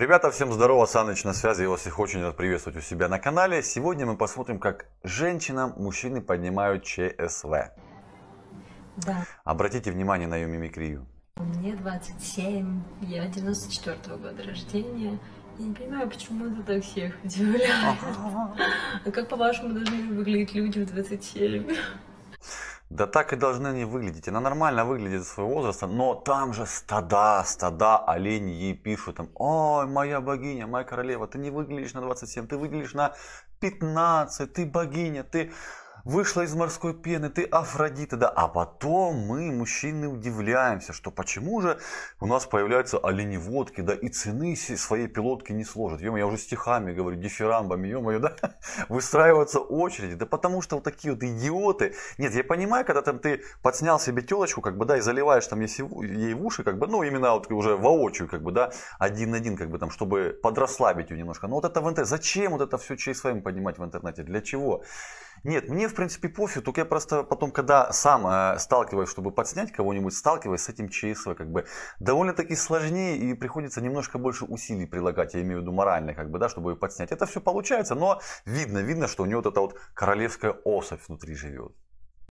Ребята, всем здорово, Саныч на связи, я вас всех очень рад приветствовать у себя на канале. Сегодня мы посмотрим, как женщинам мужчины поднимают ЧСВ. Да. Обратите внимание на ее мимикрию. Мне 27, я 94 -го года рождения. Я не понимаю, почему это так всех удивляет. А как, по-вашему, должны выглядеть люди в 27? Да так и должны они выглядеть. Она нормально выглядит своего возраста, но там же стада, стада оленей ей пишут там, ой, моя богиня, моя королева, ты не выглядишь на 27, ты выглядишь на 15, ты богиня, ты вышла из морской пены, ты Афродита, да. А потом мы, мужчины, удивляемся, что почему же у нас появляются оленеводки, да, и цены своей пилотки не сложат. Ё, я уже стихами говорю, дифирамбами, ё да, выстраиваются очереди. Да потому что вот такие вот идиоты. Нет, я понимаю, когда там ты подснял себе телочку, как бы, да, и заливаешь там ей в уши, как бы, ну, именно вот уже воочию, как бы, да, один на один, как бы там, чтобы подрасслабить ее немножко. Но вот это в интернете, зачем вот это все через своим поднимать в интернете, для чего? Нет, мне в принципе, пофиг. Только я просто потом, когда сам э, сталкиваюсь, чтобы подснять кого-нибудь, сталкиваюсь с этим ЧСВ, как бы довольно-таки сложнее и приходится немножко больше усилий прилагать, я имею в виду морально, как бы, да, чтобы ее подснять. Это все получается, но видно, видно, что у нее вот эта вот королевская особь внутри живет.